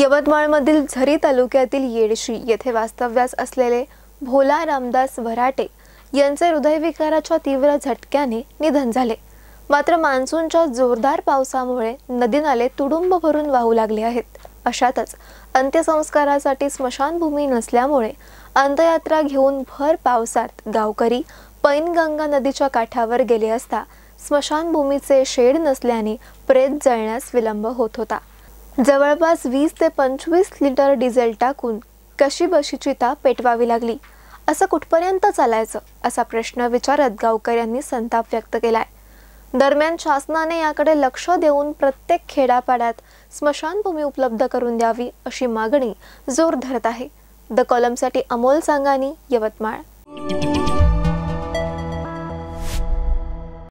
यवतमाळमधील झरी तालुक्यातील येडशी येथे वास्तव्यास असलेले भोला रामदास वराटे यांचे हृदयविकाराच्या तीव्र झटक्याने निधन झाले मात्र मान्सूनच्या जोरदार पावसामुळे नदी नाले तुडुंब भरून वाहू लागले आहेत अशातच अंत्यसंस्कारासाठी स्मशानभूमी नसल्यामुळे अंत्ययात्रा घेऊन भर पावसात गावकरी पैनगंगा नदीच्या काठावर गेले असता स्मशानभूमीचे शेड नसल्याने प्रेत जळण्यास विलंब होत होता जवळपास वीस ते पंचवीस लिटर डिझेल टाकून कशी बशीची ता पेटवावी लागली असं कुठपर्यंत चालायचं असा प्रश्न विचारत गावकर यांनी संताप व्यक्त केलाय दरम्यान शासनाने याकडे लक्ष देऊन प्रत्येक खेडापाड्यात स्मशानभूमी उपलब्ध करून द्यावी अशी मागणी जोर धरत आहे द कॉलमसाठी अमोल सांगानी यवतमाळ